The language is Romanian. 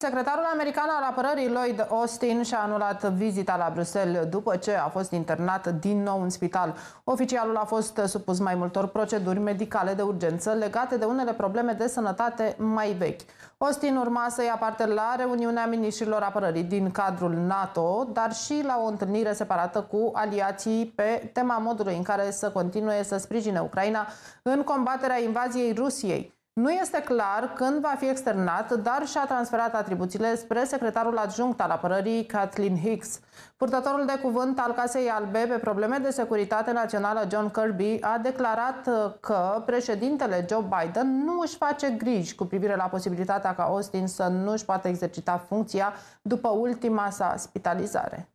Secretarul american al apărării Lloyd Austin și-a anulat vizita la Bruxelles după ce a fost internat din nou în spital. Oficialul a fost supus mai multor proceduri medicale de urgență legate de unele probleme de sănătate mai vechi. Austin urma să ia parte la reuniunea ministrilor apărării din cadrul NATO, dar și la o întâlnire separată cu aliații pe tema modului în care să continue să sprijine Ucraina în combaterea invaziei Rusiei. Nu este clar când va fi externat, dar și-a transferat atribuțiile spre secretarul adjunct al apărării Kathleen Hicks. Purtătorul de cuvânt al Casei Albe pe probleme de securitate națională John Kirby a declarat că președintele Joe Biden nu își face griji cu privire la posibilitatea ca Austin să nu își poată exercita funcția după ultima sa spitalizare.